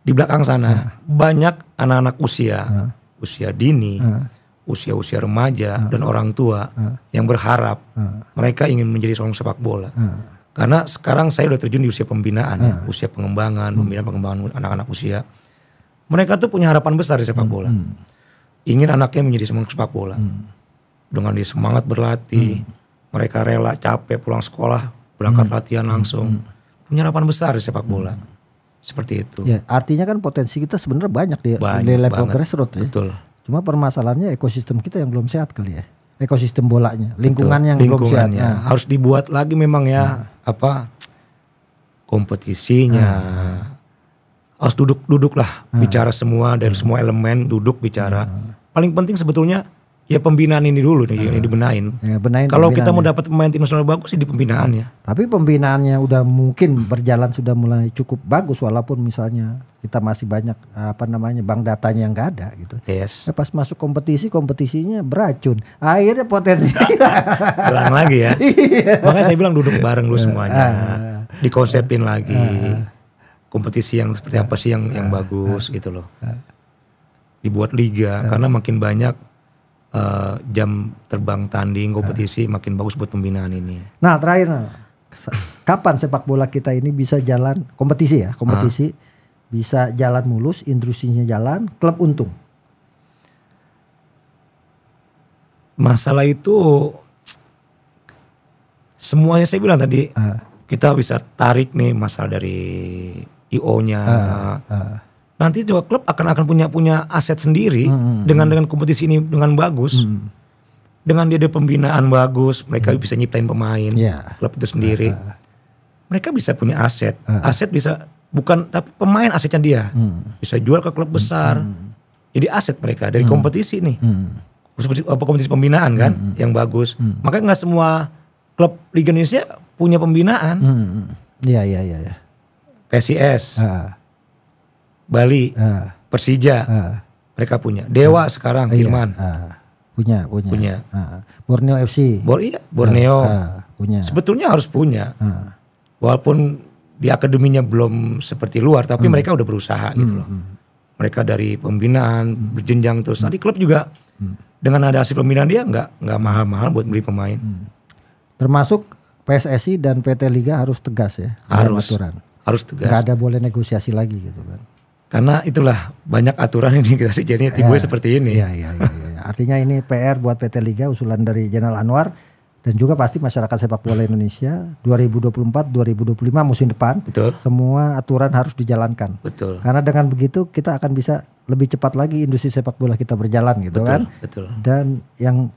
di belakang sana hmm. banyak anak-anak usia, usia dini, usia-usia remaja uh. dan orang tua uh. yang berharap uh. mereka ingin menjadi seorang sepak bola. Uh. Karena sekarang saya sudah terjun di usia pembinaan, uh. ya, usia pengembangan, uh. Hmm. pembinaan pengembangan anak-anak usia. Mereka tuh punya harapan besar di sepak hmm. bola. Uh. Ingin anaknya menjadi seorang sepak bola. Uh. Dengan dia semangat berlatih, uh. mereka rela capek pulang sekolah, berangkat uh. latihan langsung. Uh. Punya harapan besar di sepak bola. Uh. seperti itu. Ya, artinya kan potensi kita sebenarnya banyak di, banyak di level banget. grassroots ya. Betul. Cuma permasalahannya ekosistem kita yang belum sehat kali ya. Ekosistem bolanya, lingkungan Betul, yang lingkungan belum sehat. Nah. Harus dibuat lagi memang ya nah. apa kompetisinya. Nah. Harus duduk-duduk lah, nah. bicara semua dari nah. semua elemen, duduk bicara. Nah. Paling penting sebetulnya Ya pembinaan ini dulu nih yang dibenain. Ya, benain Kalau kita mau dapat pemain tim nasional bagus sih di pembinaannya. Iya. Tapi pembinaannya udah mungkin berjalan sudah mulai cukup bagus walaupun misalnya kita masih banyak apa namanya bank datanya yang gak ada gitu. Yes. Ya, pas masuk kompetisi kompetisinya beracun. Akhirnya potensi hilang lagi ya. Iya. Makanya saya bilang duduk bareng lu iya. semuanya. Ah. Dikonsepin lagi. Ah. Kompetisi yang seperti ah. apa sih yang yang bagus gitu loh. Dibuat liga karena makin banyak Eh, jam terbang tanding kompetisi nah. makin bagus buat pembinaan ini. Nah terakhir, nah, kapan sepak bola kita ini bisa jalan kompetisi ya kompetisi ah. bisa jalan mulus, intrusinya jalan, klub untung. Masalah itu semuanya saya bilang tadi uh. kita bisa tarik nih masalah dari IO-nya. Uh, ah, uh nanti juga klub akan akan punya punya aset sendiri hmm. hmm dengan hmm. dengan kompetisi ini dengan bagus hmm. dengan dia ada pembinaan bagus mereka hmm. bisa nyiptain pemain yeah. klub itu sendiri uh. mereka bisa punya aset uh. aset bisa bukan tapi pemain asetnya dia hmm. bisa jual ke klub besar hmm. jadi aset mereka dari hmm. kompetisi nih hmm. kompetisi, kompetisi pembinaan kan hmm. hmm. yang bagus hmm. maka nggak semua klub Liga Indonesia punya pembinaan hmm. ya ya ya, ya. PCS Bali, uh, Persija, uh, mereka punya. Dewa uh, sekarang uh. Iya. Firman. Uh, punya, punya. Punya. Uh, Borneo FC. Bor iya, Borneo. Uh, uh, punya. Sebetulnya harus punya. Uh, Walaupun di akademinya belum seperti luar, tapi hmm. mereka udah berusaha hmm, gitu loh. Hmm. Mereka dari pembinaan hmm. berjenjang terus. Nanti klub juga hmm. dengan ada hasil pembinaan dia nggak nggak mahal-mahal buat beli pemain. Hmm. Termasuk PSSI dan PT Liga harus tegas ya. Harus. Aturan. Harus tegas. Gak ada boleh negosiasi lagi gitu kan. Karena itulah banyak aturan ini kita sih jadinya ya. seperti ini. Iya, iya, iya, iya. Artinya ini PR buat PT Liga usulan dari Jenderal Anwar dan juga pasti masyarakat sepak bola Indonesia 2024 2025 musim depan Betul. semua aturan harus dijalankan. Betul. Karena dengan begitu kita akan bisa lebih cepat lagi industri sepak bola kita berjalan gitu betul, kan. Betul. Dan yang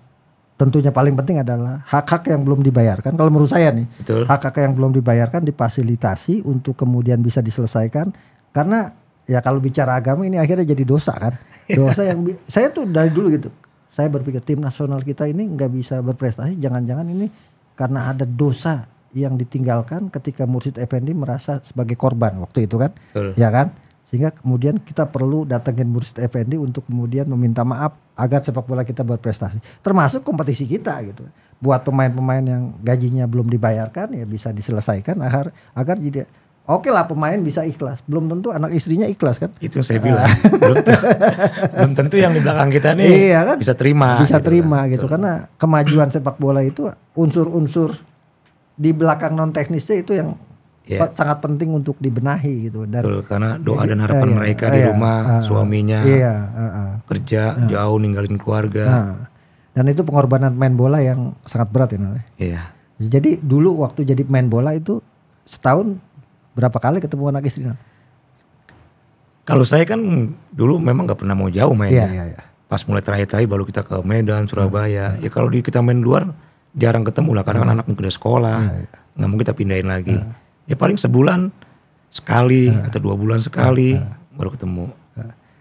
tentunya paling penting adalah hak-hak yang belum dibayarkan. Kalau menurut saya nih, hak-hak yang belum dibayarkan difasilitasi untuk kemudian bisa diselesaikan karena ya kalau bicara agama ini akhirnya jadi dosa kan dosa yang saya tuh dari dulu gitu saya berpikir tim nasional kita ini nggak bisa berprestasi jangan-jangan ini karena ada dosa yang ditinggalkan ketika Mursid Effendi merasa sebagai korban waktu itu kan Betul. ya kan sehingga kemudian kita perlu datangin Mursid Effendi untuk kemudian meminta maaf agar sepak bola kita berprestasi termasuk kompetisi kita gitu buat pemain-pemain yang gajinya belum dibayarkan ya bisa diselesaikan agar agar jadi Oke lah pemain bisa ikhlas, belum tentu anak istrinya ikhlas kan? Itu yang saya bilang, ah. belum, tentu, belum tentu yang di belakang kita nih iya kan? bisa terima. Bisa gitu terima kan? gitu, Tuh. karena kemajuan sepak bola itu unsur-unsur di belakang non teknisnya itu yang yeah. Iya. sangat penting untuk dibenahi gitu. Dan, Betul, karena doa dan iya, harapan iya, mereka iya, di rumah, iya, suaminya iya, iya, kerja iya. jauh ninggalin keluarga. Nah, dan itu pengorbanan main bola yang sangat berat ya, ya Iya. Jadi dulu waktu jadi main bola itu setahun berapa kali ketemu anak istri? Kalau saya kan dulu memang nggak pernah mau jauh main. Iya, iya, iya. Pas mulai terakhir-terakhir baru kita ke Medan, Surabaya. Iya, iya. Ya kalau di kita main luar jarang ketemu lah karena kan iya. anak mungkin udah sekolah, Gak mungkin kita pindahin lagi. Ya paling sebulan sekali atau dua bulan sekali baru ketemu.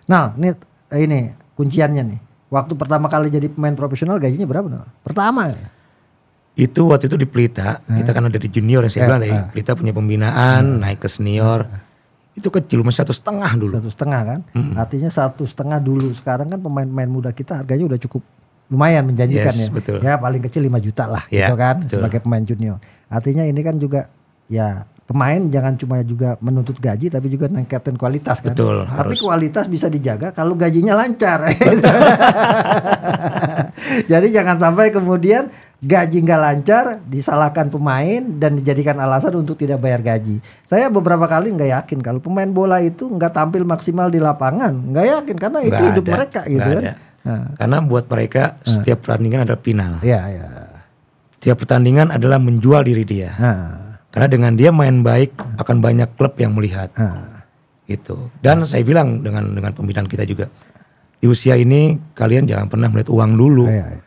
Nah, ini ini kunciannya nih. Waktu pertama kali jadi pemain profesional gajinya berapa? Pertama. Ya? itu waktu itu di Pelita hmm. kita kan ada di junior yang saya bilang tadi eh, ya, eh. Pelita punya pembinaan hmm. naik ke senior hmm. itu kecil masih satu setengah dulu satu setengah kan hmm. artinya satu setengah dulu sekarang kan pemain-pemain muda kita harganya udah cukup lumayan menjanjikan yes, ya betul. ya paling kecil 5 juta lah yeah, gitu kan betul. sebagai pemain junior artinya ini kan juga ya pemain jangan cuma juga menuntut gaji tapi juga ningkatin kualitas kan betul tapi harus. kualitas bisa dijaga kalau gajinya lancar Jadi jangan sampai kemudian gaji nggak lancar disalahkan pemain dan dijadikan alasan untuk tidak bayar gaji. Saya beberapa kali nggak yakin kalau pemain bola itu nggak tampil maksimal di lapangan, nggak yakin karena itu gak hidup mereka gitu kan. Nah. Karena buat mereka nah. setiap nah. pertandingan ada final. Ya ya. Setiap pertandingan adalah menjual diri dia. Nah. Karena dengan dia main baik nah. akan banyak klub yang melihat. Nah. Gitu. Dan nah. saya bilang dengan dengan pembinaan kita juga di usia ini kalian jangan pernah melihat uang dulu. Ya, ya.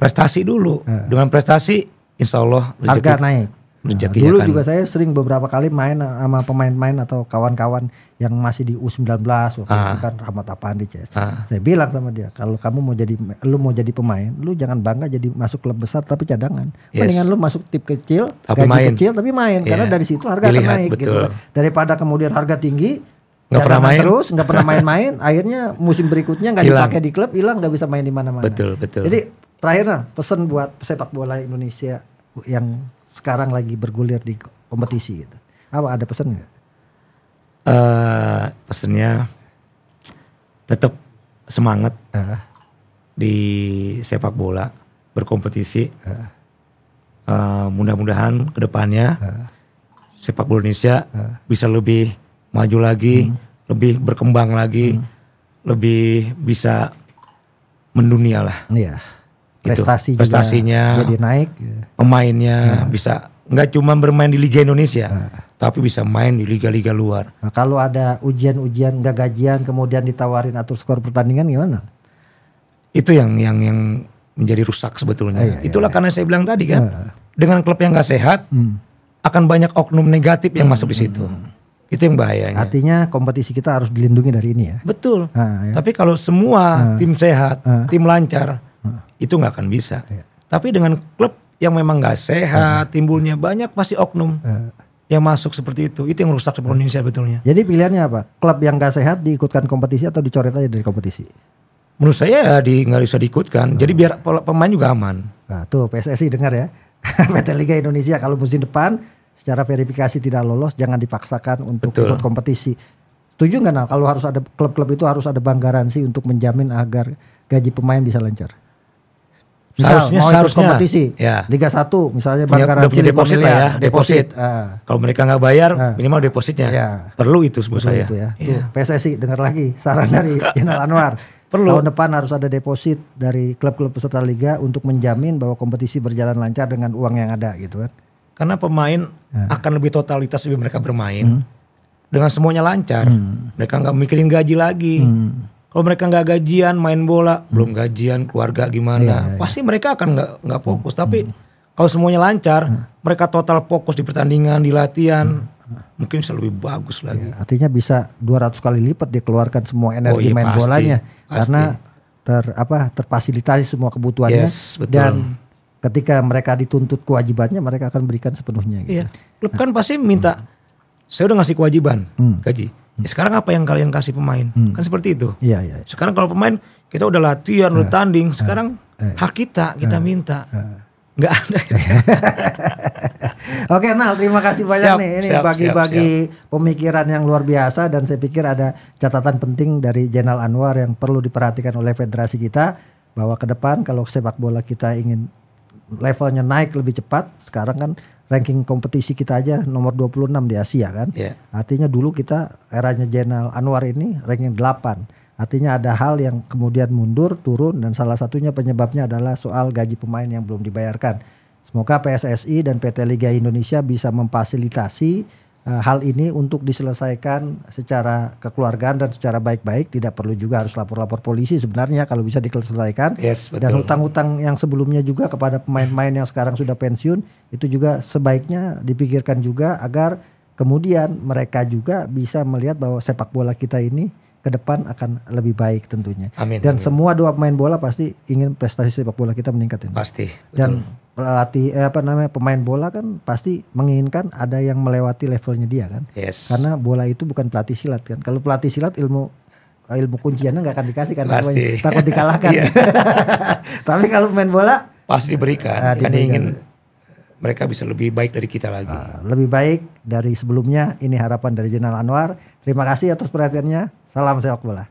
Prestasi dulu. Ya. Dengan prestasi insya Allah rezeki, harga naik. nah, dulu kan. juga saya sering beberapa kali main sama pemain-pemain atau kawan-kawan yang masih di U19 waktu ah. itu kan Rahmat Apandi CS. Ah. Saya bilang sama dia, kalau kamu mau jadi lu mau jadi pemain, lu jangan bangga jadi masuk klub besar tapi cadangan. Yes. Mendingan lu masuk tim kecil, tapi gaji main. kecil tapi main yeah. karena iya. dari situ harga Dilihat, akan naik betul. gitu kan. Daripada kemudian harga tinggi nggak pernah main terus nggak pernah main-main akhirnya musim berikutnya nggak dipakai di klub hilang nggak bisa main di mana-mana betul betul jadi terakhir nah, pesan buat sepak bola Indonesia yang sekarang lagi bergulir di kompetisi gitu apa ada pesan nggak uh, pesannya tetap semangat uh. di sepak bola berkompetisi uh. uh, mudah-mudahan kedepannya uh. sepak bola Indonesia uh. bisa lebih maju lagi, hmm. lebih berkembang lagi, hmm. lebih bisa mendunia lah. Iya. Gitu. Prestasi gitu. prestasinya jadi naik. Ya. Pemainnya ya. bisa nggak cuma bermain di Liga Indonesia, nah. tapi bisa main di liga-liga luar. Nah, kalau ada ujian-ujian nggak gajian kemudian ditawarin atau skor pertandingan gimana? Itu yang yang yang menjadi rusak sebetulnya. Ya, ya, Itulah ya. karena saya bilang tadi kan, ya. dengan klub yang nggak sehat, hmm. akan banyak oknum negatif yang hmm, masuk di situ. Hmm. hmm. Itu yang bahayanya. Artinya kompetisi kita harus dilindungi dari ini ya. Betul. Nah, ya. Tapi kalau semua nah. tim sehat, nah. tim lancar, nah. itu nggak akan bisa. Ya. Tapi dengan klub yang memang nggak sehat, timbulnya banyak pasti oknum. Yang masuk seperti itu, itu yang rusak di Indonesia betulnya. Jadi pilihannya apa? Klub yang nggak sehat diikutkan kompetisi atau dicoret aja dari kompetisi? Menurut saya ya di nggak bisa diikutkan. Jadi biar pemain juga aman. Nah, tuh PSSI dengar ya. PT Liga Indonesia kalau musim depan secara verifikasi tidak lolos jangan dipaksakan untuk Betul. ikut kompetisi. Setuju nggak nah kalau harus ada klub-klub itu harus ada bank garansi untuk menjamin agar gaji pemain bisa lancar. Misal seharusnya, mau ikut kompetisi ya. Liga 1 misalnya bank garansi deposit ya, deposit. deposit. Uh. Kalau mereka nggak bayar uh. minimal depositnya. Ya. Perlu itu sebut saya. Itu ya. ya. Tuh, PSSI dengar lagi saran dari Jenal Anwar. Perlu. Tahun depan harus ada deposit dari klub-klub peserta liga untuk menjamin bahwa kompetisi berjalan lancar dengan uang yang ada gitu kan. Karena pemain hmm. akan lebih totalitas lebih mereka bermain. Hmm. Dengan semuanya lancar. Hmm. Mereka nggak mikirin gaji lagi. Hmm. Kalau mereka nggak gajian main bola, hmm. belum gajian keluarga gimana, yeah, iya. pasti mereka akan nggak nggak fokus. Hmm. Tapi kalau semuanya lancar, hmm. mereka total fokus di pertandingan, di latihan, hmm. mungkin bisa lebih bagus iya, lagi. Ya, artinya bisa 200 kali lipat dia keluarkan semua oh, energi oh, iya, main pasti, bolanya pasti. karena ter apa terfasilitasi semua kebutuhannya yes, dan ketika mereka dituntut kewajibannya mereka akan berikan sepenuhnya gitu. Iya. Klub kan pasti minta hmm. saya udah ngasih kewajiban hmm. gaji. Hmm. Ya sekarang apa yang kalian kasih pemain? Hmm. Kan seperti itu. Iya, iya. iya. Sekarang kalau pemain kita udah latihan, udah eh, tanding, eh, sekarang eh. hak kita kita eh, minta. nggak ada. Oke, nah terima kasih banyak siap, nih ini bagi-bagi pemikiran yang luar biasa dan saya pikir ada catatan penting dari Jenal Anwar yang perlu diperhatikan oleh federasi kita bahwa ke depan kalau sepak bola kita ingin levelnya naik lebih cepat. Sekarang kan ranking kompetisi kita aja nomor 26 di Asia kan. Yeah. Artinya dulu kita eranya Jenal Anwar ini ranking 8. Artinya ada hal yang kemudian mundur, turun dan salah satunya penyebabnya adalah soal gaji pemain yang belum dibayarkan. Semoga PSSI dan PT Liga Indonesia bisa memfasilitasi Eh, hal ini untuk diselesaikan secara kekeluargaan dan secara baik-baik tidak perlu juga harus lapor-lapor polisi sebenarnya kalau bisa diselesaikan yes, dan hutang-hutang yang sebelumnya juga kepada pemain-pemain yang sekarang sudah pensiun itu juga sebaiknya dipikirkan juga agar kemudian mereka juga bisa melihat bahwa sepak bola kita ini ke depan akan lebih baik tentunya. Amin. Dan amin. semua dua pemain bola pasti ingin prestasi sepak bola kita meningkat. Ini. Pasti. Dan pelatih eh, apa namanya pemain bola kan pasti menginginkan ada yang melewati levelnya dia kan. Yes. Karena bola itu bukan pelatih silat kan. Kalau pelatih silat ilmu eh, ilmu kunciannya nggak akan dikasih kan pasti. takut dikalahkan. Iya. Tapi kalau pemain bola pasti diberikan. Uh, diberikan. ingin mereka bisa lebih baik dari kita lagi. Uh, lebih baik dari sebelumnya. Ini harapan dari Jenal Anwar. Terima kasih atas perhatiannya. Salam sepak bola.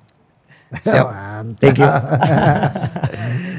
Siap. Thank you.